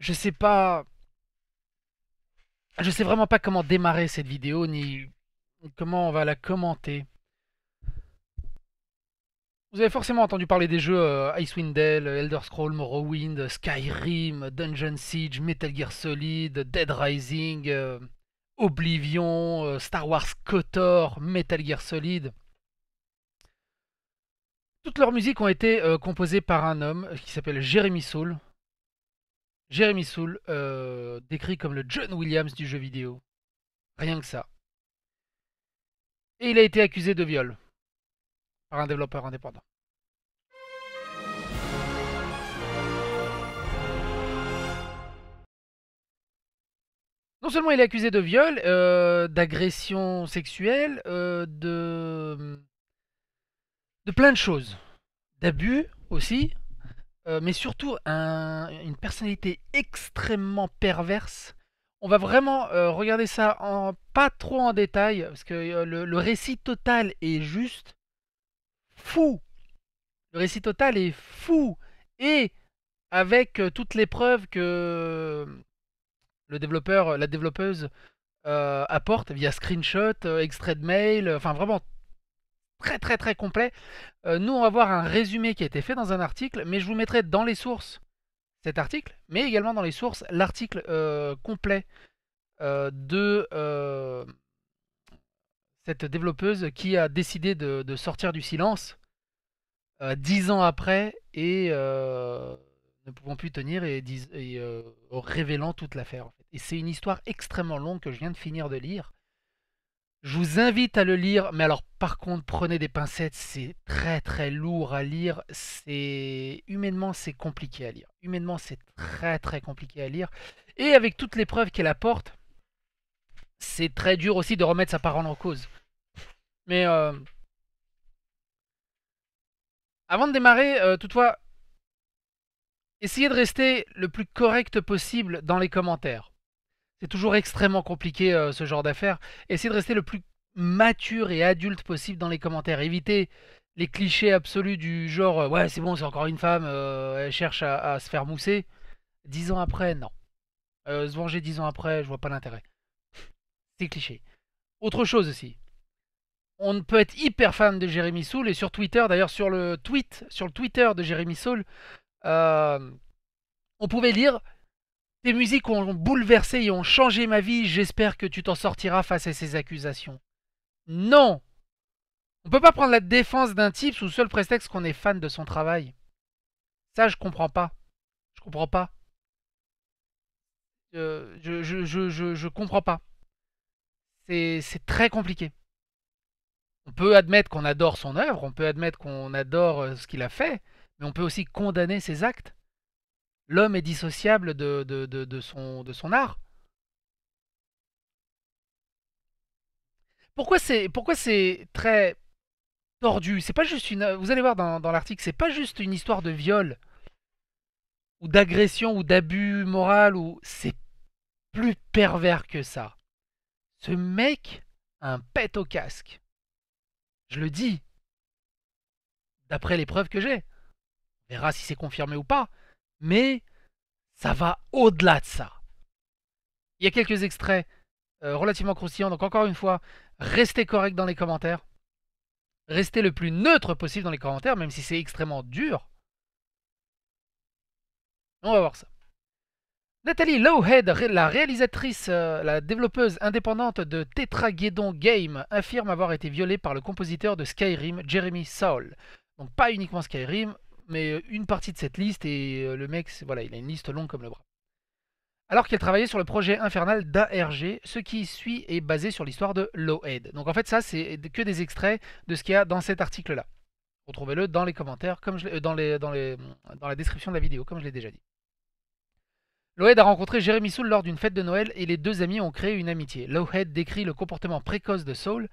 je sais pas... Je sais vraiment pas comment démarrer cette vidéo, ni comment on va la commenter. Vous avez forcément entendu parler des jeux euh, Icewind Dale, Elder Scrolls, Morrowind, Skyrim, Dungeon Siege, Metal Gear Solid, Dead Rising, euh, Oblivion, euh, Star Wars KOTOR, Metal Gear Solid. Toutes leurs musiques ont été composées par un homme qui s'appelle Jeremy Soul, Jérémy Soul, euh, décrit comme le John Williams du jeu vidéo. Rien que ça. Et il a été accusé de viol par un développeur indépendant. Non seulement il est accusé de viol, euh, d'agression sexuelle, euh, de... de plein de choses. D'abus aussi, euh, mais surtout une personnalité extrêmement perverse. On va vraiment euh, regarder ça pas trop en détail, parce que euh, le, récit total est juste fou. Le récit total est fou. Et avec toutes les preuves que le développeur, la développeuse apporte via screenshot, extrait de mail, enfin vraiment très très très complet. Euh, nous, on va voir un résumé qui a été fait dans un article, mais je vous mettrai dans les sources cet article, mais également dans les sources l'article euh, complet euh, de cette développeuse qui a décidé de, sortir du silence dix ans après et ne pouvant plus tenir et, révélant toute l'affaire. Et c'est une histoire extrêmement longue que je viens de finir de lire. Je vous invite à le lire, mais alors par contre, prenez des pincettes, c'est très très lourd à lire, c'est humainement c'est compliqué à lire. Humainement, c'est très très compliqué à lire et avec toutes les preuves qu'elle apporte, c'est très dur aussi de remettre sa parole en cause. Mais euh, avant de démarrer, euh, toutefois, essayez de rester le plus correct possible dans les commentaires. C'est toujours extrêmement compliqué euh, ce genre d'affaires. Essayez de rester le plus mature et adulte possible dans les commentaires. Évitez les clichés absolus du genre euh, ouais c'est bon c'est encore une femme, euh, elle cherche à, se faire mousser. Dix ans après, non. se venger dix ans après, je vois pas l'intérêt. C'est cliché. Autre chose aussi. On peut être hyper fan de Jérémy Soul et sur Twitter, d'ailleurs sur le tweet, sur le Twitter de Jérémy Soul, on pouvait lire musiques ont bouleversé et ont changé ma vie, j'espère que tu t'en sortiras face à ces accusations. Non On peut pas prendre la défense d'un type sous seul prétexte qu'on est fan de son travail. Ça, je comprends pas. Je comprends pas. Euh, je, je, je, comprends pas. C'est très compliqué. On peut admettre qu'on adore son œuvre, on peut admettre qu'on adore euh, ce qu'il a fait, mais on peut aussi condamner ses actes l'homme est dissociable de, son, de son art. Pourquoi c'est, pourquoi c'est très tordu C'est pas juste une. Vous allez voir dans, l'article, c'est pas juste une histoire de viol ou d'agression ou d'abus moral ou c'est plus pervers que ça. Ce mec a un pète au casque. Je le dis. D'après les preuves que j'ai. On verra si c'est confirmé ou pas mais ça va au-delà de ça. Il y a quelques extraits euh, relativement croustillants, donc encore une fois, restez correct dans les commentaires. Restez le plus neutre possible dans les commentaires, même si c'est extrêmement dur. On va voir ça. Nathalie Lowhead, la réalisatrice, euh, la développeuse indépendante de Tetrageddon Game, affirme avoir été violée par le compositeur de Skyrim, Jeremy Saul. Donc pas uniquement Skyrim, mais euh, une partie de cette liste et euh, le mec, voilà, il a une liste longue comme le bras. Alors qu'il travaillait sur le projet infernal d'ARG, ce qui suit est basé sur l'histoire de Lowhead. Donc en fait, ça, c'est que des extraits de ce qu'il y a dans cet article-là. Retrouvez-le dans les commentaires, comme je, euh, dans, les, dans, dans la description de la vidéo, comme je l'ai déjà dit. Lowhead a rencontré Jérémy Soul lors d'une fête de Noël et les deux amis ont créé une amitié. Lowhead décrit le comportement précoce de Soul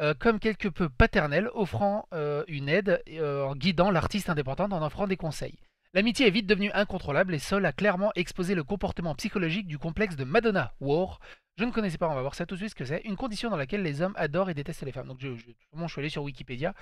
euh, comme quelque peu paternel, offrant euh, une aide, euh, en guidant l'artiste indépendante en offrant des conseils. L'amitié est vite devenue incontrôlable et Sol a clairement exposé le comportement psychologique du complexe de Madonna, War. Je ne connaissais pas, on va voir ça tout de suite ce que c'est. Une condition dans laquelle les hommes adorent et détestent les femmes. Donc je, je, je suis allé sur Wikipédia.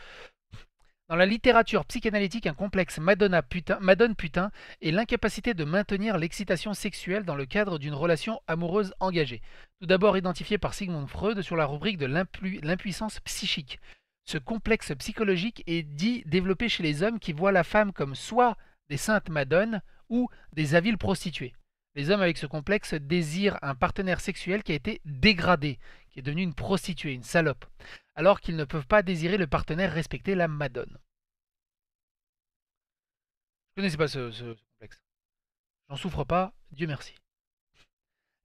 Dans la littérature psychanalytique, un complexe Madonna Madone putain est l'incapacité de maintenir l'excitation sexuelle dans le cadre d'une relation amoureuse engagée. Tout d'abord identifié par Sigmund Freud sur la rubrique de l'impuissance psychique. Ce complexe psychologique est dit développé chez les hommes qui voient la femme comme soit des saintes madones ou des aviles prostituées. Les hommes avec ce complexe désirent un partenaire sexuel qui a été dégradé, qui est devenu une prostituée, une salope alors qu'ils ne peuvent pas désirer le partenaire respecter la madone. Je ne connaissais pas ce, complexe. J'en souffre pas, Dieu merci.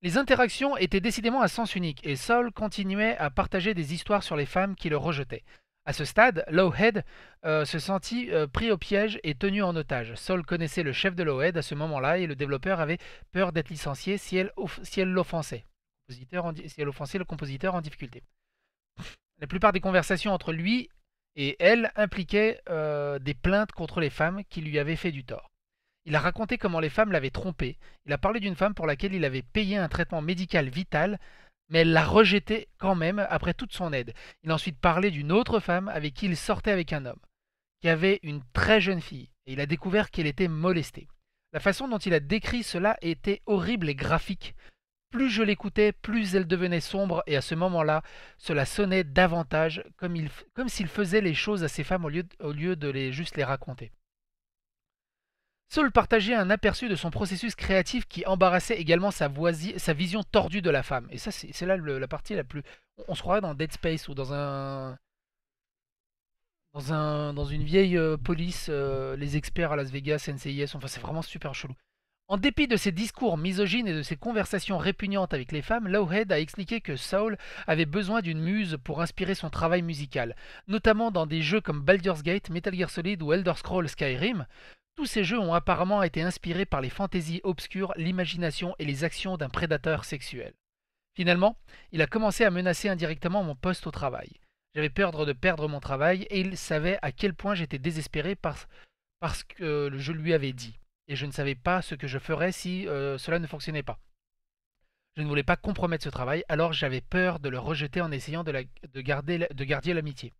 Les interactions étaient décidément à sens unique, et Saul continuait à partager des histoires sur les femmes qui le rejetaient. À ce stade, Lowhead euh, se sentit euh, pris au piège et tenu en otage. Saul connaissait le chef de Lowhead à ce moment-là et le développeur avait peur d'être licencié si elle, si l'offensait. Si elle offensait le compositeur en difficulté. La plupart des conversations entre lui et elle impliquaient euh, des plaintes contre les femmes qui lui avaient fait du tort. Il a raconté comment les femmes l'avaient trompé. Il a parlé d'une femme pour laquelle il avait payé un traitement médical vital, mais elle l'a rejeté quand même après toute son aide. Il a ensuite parlé d'une autre femme avec qui il sortait avec un homme, qui avait une très jeune fille, et il a découvert qu'elle était molestée. La façon dont il a décrit cela était horrible et graphique. Plus je l'écoutais, plus elle devenait sombre, et à ce moment-là, cela sonnait davantage comme, s'il faisait les choses à ses femmes au lieu, de les, juste les raconter. Saul partageait un aperçu de son processus créatif qui embarrassait également sa, vision tordue de la femme. Et ça, c'est là la partie la plus... On se croirait dans Dead Space ou dans un... Dans, une vieille euh, police, euh, les experts à Las Vegas, NCIS, enfin c'est vraiment super chelou. En dépit de ses discours misogynes et de ses conversations répugnantes avec les femmes, Lowhead a expliqué que Saul avait besoin d'une muse pour inspirer son travail musical, notamment dans des jeux comme Baldur's Gate, Metal Gear Solid ou Elder Scrolls Skyrim. Tous ces jeux ont apparemment été inspirés par les fantaisies obscures, l'imagination et les actions d'un prédateur sexuel. Finalement, il a commencé à menacer indirectement mon poste au travail. J'avais peur de perdre mon travail et il savait à quel point j'étais désespéré par parce que je lui avais dit et je ne savais pas ce que je ferais si euh, cela ne fonctionnait pas. Je ne voulais pas compromettre ce travail, alors j'avais peur de le rejeter en essayant de, garder, l'amitié.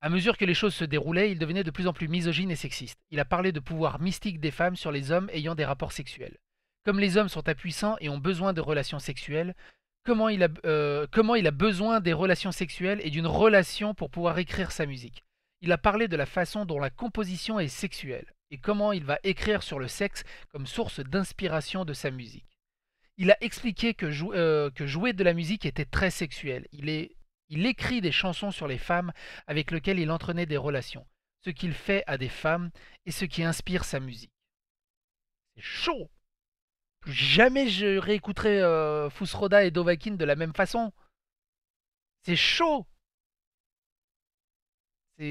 À mesure que les choses se déroulaient, il devenait de plus en plus misogyne et sexiste. Il a parlé de pouvoir mystique des femmes sur les hommes ayant des rapports sexuels. Comme les hommes sont impuissants et ont besoin de relations sexuelles, comment il a euh, besoin des relations sexuelles et d'une relation pour pouvoir écrire sa musique. Il a parlé de la façon dont la composition est sexuelle et comment il va écrire sur le sexe comme source d'inspiration de sa musique. Il a expliqué que, euh, jouer de la musique était très sexuel. Il, écrit des chansons sur les femmes avec lesquelles il entraînait des relations, ce qu'il fait à des femmes et ce qui inspire sa musique. C'est chaud jamais je réécouterai euh, Fusroda et Dovakin de la même façon. C'est chaud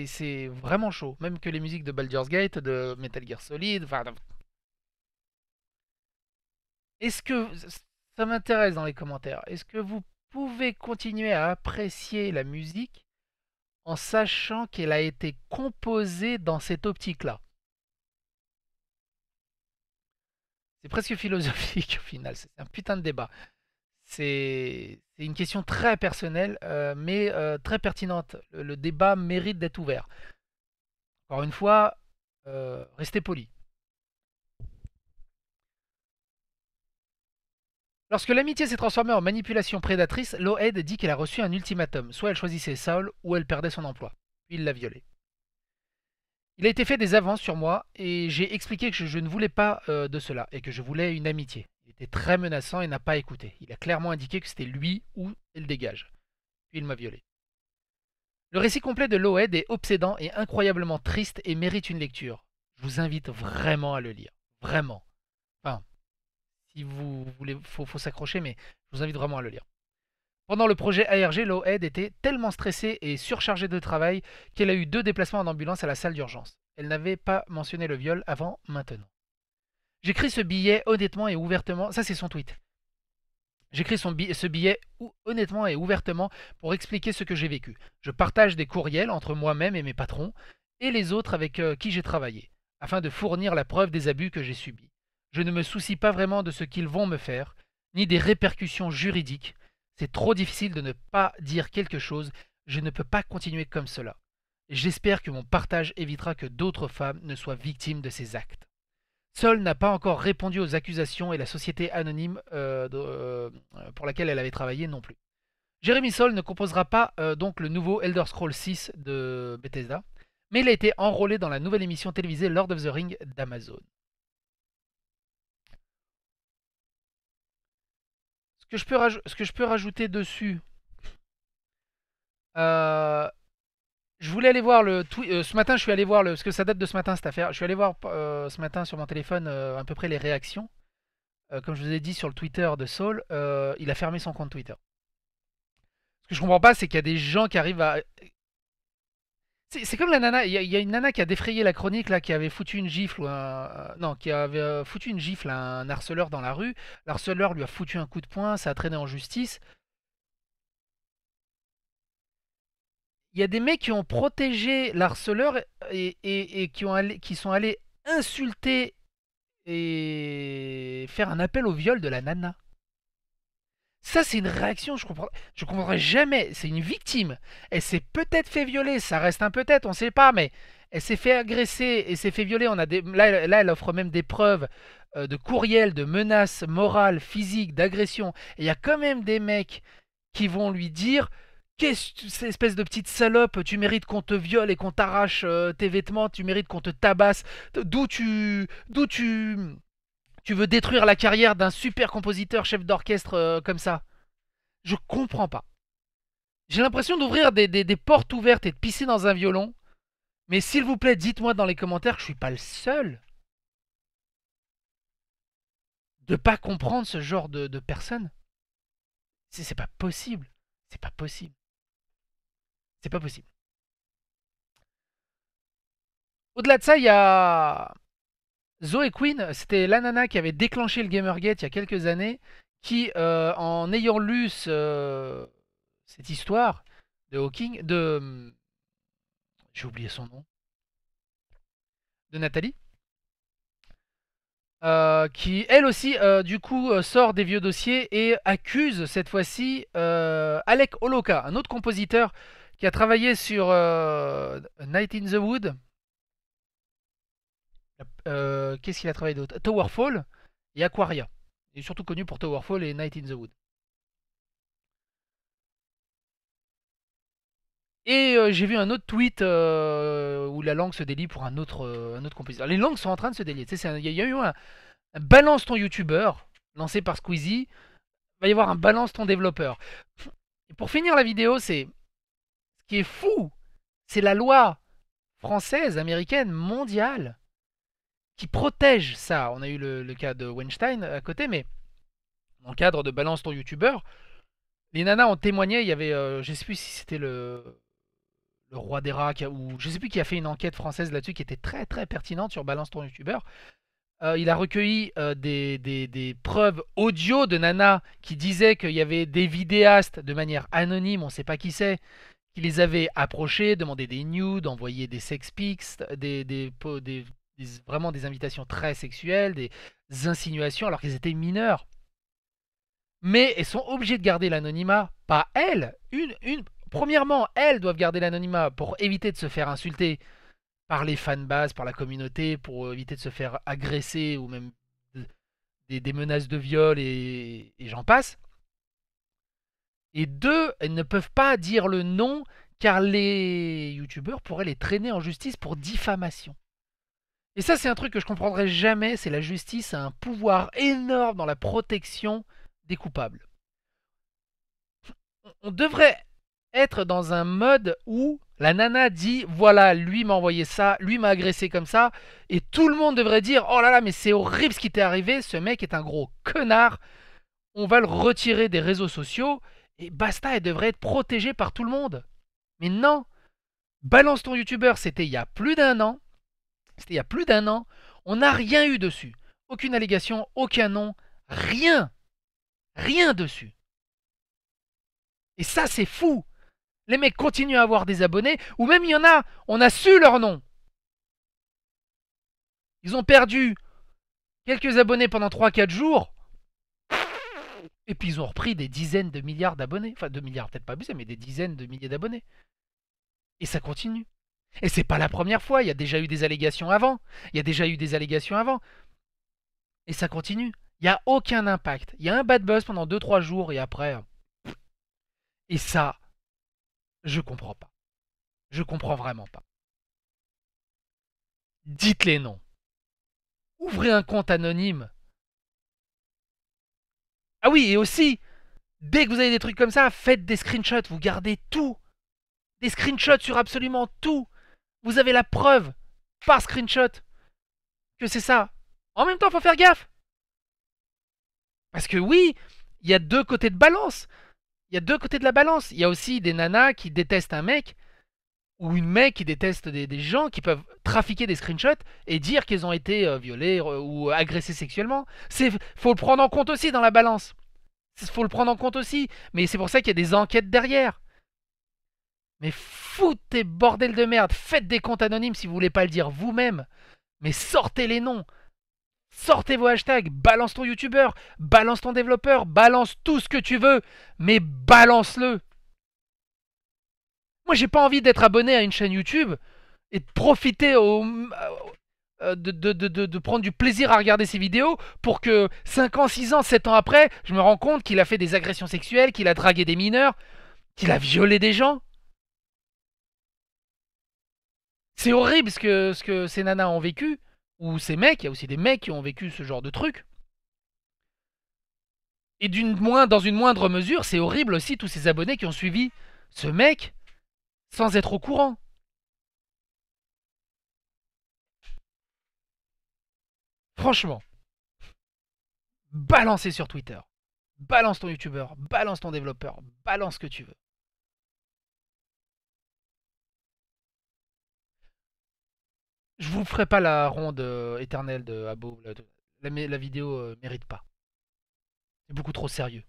c'est vraiment chaud. Même que les musiques de Baldur's Gate, de Metal Gear Solid, Est-ce que... Ça m'intéresse dans les commentaires. Est-ce que vous pouvez continuer à apprécier la musique en sachant qu'elle a été composée dans cette optique-là C'est presque philosophique au final, c'est un putain de débat c'est une question très personnelle, euh, mais euh, très pertinente. Le, débat mérite d'être ouvert. Encore une fois, euh, restez poli. Lorsque l'amitié s'est transformée en manipulation prédatrice, Lohed dit qu'elle a reçu un ultimatum. Soit elle choisissait Saul, ou elle perdait son emploi. Puis il l'a violée. Il a été fait des avances sur moi, et j'ai expliqué que je ne voulais pas de cela, et que je voulais une amitié était très menaçant et n'a pas écouté. Il a clairement indiqué que c'était lui ou elle dégage. Puis il m'a violé. Le récit complet de Loed est obsédant et incroyablement triste et mérite une lecture. Je vous invite vraiment à le lire. Vraiment. Enfin, si vous voulez, faut, faut s'accrocher, mais je vous invite vraiment à le lire. Pendant le projet ARG, Loed était tellement stressée et surchargée de travail qu'elle a eu deux déplacements en ambulance à la salle d'urgence. Elle n'avait pas mentionné le viol avant maintenant. J'écris ce billet honnêtement et ouvertement. Ça, c'est son tweet. J'écris ce billet honnêtement et ouvertement pour expliquer ce que j'ai vécu. Je partage des courriels entre moi-même et mes patrons et les autres avec euh, qui j'ai travaillé, afin de fournir la preuve des abus que j'ai subis. Je ne me soucie pas vraiment de ce qu'ils vont me faire, ni des répercussions juridiques. C'est trop difficile de ne pas dire quelque chose. Je ne peux pas continuer comme cela. J'espère que mon partage évitera que d'autres femmes ne soient victimes de ces actes. Sol n'a pas encore répondu aux accusations et la société anonyme euh, euh, pour laquelle elle avait travaillé non plus. Jeremy Sol ne composera pas euh, donc le nouveau Elder Scrolls 6 de Bethesda, mais il a été enrôlé dans la nouvelle émission télévisée Lord of the Ring d'Amazon. ce, que je peux rajouter dessus, je voulais aller voir le euh, ce matin, je suis allé voir le. Parce que ça date de ce matin, cette affaire. Je suis allé voir euh, ce matin sur mon téléphone euh, à peu près les réactions. comme je vous ai dit sur le Twitter de Saul, il a fermé son compte Twitter. Ce que je comprends pas, c'est qu'il y a des gens qui arrivent à. C'est comme la nana. Il y, a une nana qui a défrayé la chronique là, qui avait foutu une gifle ou Non, qui avait foutu une gifle à un harceleur dans la rue. L'harceleur lui a foutu un coup de poing, ça a traîné en justice. il y a des mecs qui ont protégé l'harceleur et, qui, sont allés insulter et faire un appel au viol de la nana. Ça, c'est une réaction, je comprends, je comprendrai jamais. C'est une victime. Elle s'est peut-être fait violer, ça reste un peut-être, on sait pas, mais elle s'est fait agresser et s'est fait violer. On a là, elle offre même des preuves euh, de courriel, de menaces morales, physiques, Et Il y a quand même des mecs qui vont lui dire Qu'est-ce que cette espèce de petite salope Tu mérites qu'on te viole et qu'on t'arrache euh, tes vêtements, tu mérites qu'on te tabasse. D'où tu. D'où tu. Tu veux détruire la carrière d'un super compositeur, chef d'orchestre euh, comme ça Je comprends pas. J'ai l'impression d'ouvrir des, portes ouvertes et de pisser dans un violon. Mais s'il vous plaît, dites-moi dans les commentaires que je suis pas le seul de pas comprendre ce genre de, de personnes. C'est pas possible. C'est pas possible. C'est pas possible. Au-delà de ça, il y a Zoe Quinn, c'était la nana qui avait déclenché le Gamergate il y a quelques années, qui, euh, en ayant lu euh, cette histoire de Hawking, de... Hum, j'ai oublié son nom. De Nathalie. Euh, qui elle aussi du coup sort des vieux dossiers et accuse cette fois-ci Alec Holoka, un autre compositeur qui a travaillé sur euh, Night in the Wood. Euh, qu'est-ce qu'il a travaillé d'autre Towerfall et Aquaria. Il est surtout connu pour Towerfall et Night in the Wood. Et euh, j'ai vu un autre tweet où la langue se délie pour un autre, un autre compositeur. Les langues sont en train de se délier. Tu Il y, a eu un, balance ton youtubeur lancé par Squeezie. Il va y avoir un balance ton développeur. Et pour finir la vidéo, c'est qui est fou. C'est la loi française, américaine, mondiale, qui protège ça. On a eu le, cas de Weinstein à côté, mais dans cadre de Balance ton youtubeur, les nanas ont témoigné, il y avait, je euh, je sais plus si c'était le, le roi des rats, ou je ne sais plus qui a fait une enquête française là-dessus qui était très très pertinente sur Balance ton youtubeur. Euh, il a recueilli euh, des, preuves audio de Nana qui disaient qu'il y avait des vidéastes de manière anonyme, on sait pas qui c'est, qui les avaient approchés, demandé des nudes, envoyé des sex pics, des, vraiment des invitations très sexuelles, des insinuations, alors qu'ils étaient mineurs. Mais elles sont obligées de garder l'anonymat, pas elles. Une, premièrement, elles doivent garder l'anonymat pour éviter de se faire insulter par les fans fanbases, par la communauté, pour euh, éviter de se faire agresser ou même euh, des, menaces de viol et j'en passe. Et deux, elles ne peuvent pas dire le nom car les youtubeurs pourraient les traîner en justice pour diffamation. Et ça, c'est un truc que je comprendrai jamais, c'est la justice a un pouvoir énorme dans la protection des coupables. On devrait être dans un mode où la nana dit voilà, lui m'a envoyé ça, lui m'a agressé comme ça, et tout le monde devrait dire oh là là, mais c'est horrible ce qui t'est arrivé, ce mec est un gros connard, on va le retirer des réseaux sociaux et basta, elle devrait être protégée par tout le monde. Mais non Balance ton youtubeur, c'était il y a plus d'un an. C'était il y a plus d'un an. On n'a rien eu dessus. Aucune allégation, aucun nom, rien. Rien dessus. Et ça, c'est fou. Les mecs continuent à avoir des abonnés, ou même il y en a, on a su leur nom. Ils ont perdu quelques abonnés pendant 3-4 jours, et puis ils ont repris des dizaines de milliards d'abonnés. Enfin, deux milliards, peut-être pas abusé, mais des dizaines de milliers d'abonnés. Et ça continue. Et c'est pas la première fois, il y a déjà eu des allégations avant. Il y a déjà eu des allégations avant. Et ça continue. Il n'y a aucun impact. Il y a un bad buzz pendant 2-3 jours et après. Et ça, je comprends pas. Je comprends vraiment pas. Dites les noms. Ouvrez un compte anonyme ah oui, et aussi, dès que vous avez des trucs comme ça, faites des screenshots, vous gardez tout. Des screenshots sur absolument tout. Vous avez la preuve par screenshot que c'est ça. En même temps, faut faire gaffe. Parce que oui, il y a deux côtés de balance. Il y a deux côtés de la balance. Il y a aussi des nanas qui détestent un mec ou une mec qui déteste des, gens qui peuvent trafiquer des screenshots et dire qu'ils ont été euh, violés ou agressés sexuellement. C'est faut le prendre en compte aussi dans la balance. Faut le prendre en compte aussi. Mais c'est pour ça qu'il y a des enquêtes derrière. Mais foutez bordel de merde, faites des comptes anonymes si vous voulez pas le dire vous-même. Mais sortez les noms. Sortez vos hashtags, balance ton youtubeur, balance ton développeur, balance tout ce que tu veux, mais balance-le. Moi, j'ai pas envie d'être abonné à une chaîne YouTube et de profiter euh, euh, de, prendre du plaisir à regarder ses vidéos pour que 5 ans, 6 ans, 7 ans après, je me rends compte qu'il a fait des agressions sexuelles, qu'il a dragué des mineurs, qu'il a violé des gens. C'est horrible ce que, ces nanas ont vécu, ou ces mecs, il y a aussi des mecs qui ont vécu ce genre de truc. Et d'une dans une moindre mesure, c'est horrible aussi tous ces abonnés qui ont suivi ce mec sans être au courant. Franchement, balancez sur Twitter. Balance ton youtubeur, balance ton développeur, balance ce que tu veux. Je vous ferai pas la ronde euh, éternelle de Abo. La, vidéo euh, mérite pas. C'est beaucoup trop sérieux.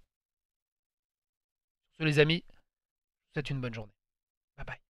Sur les amis, c'est une bonne journée. バイバイ。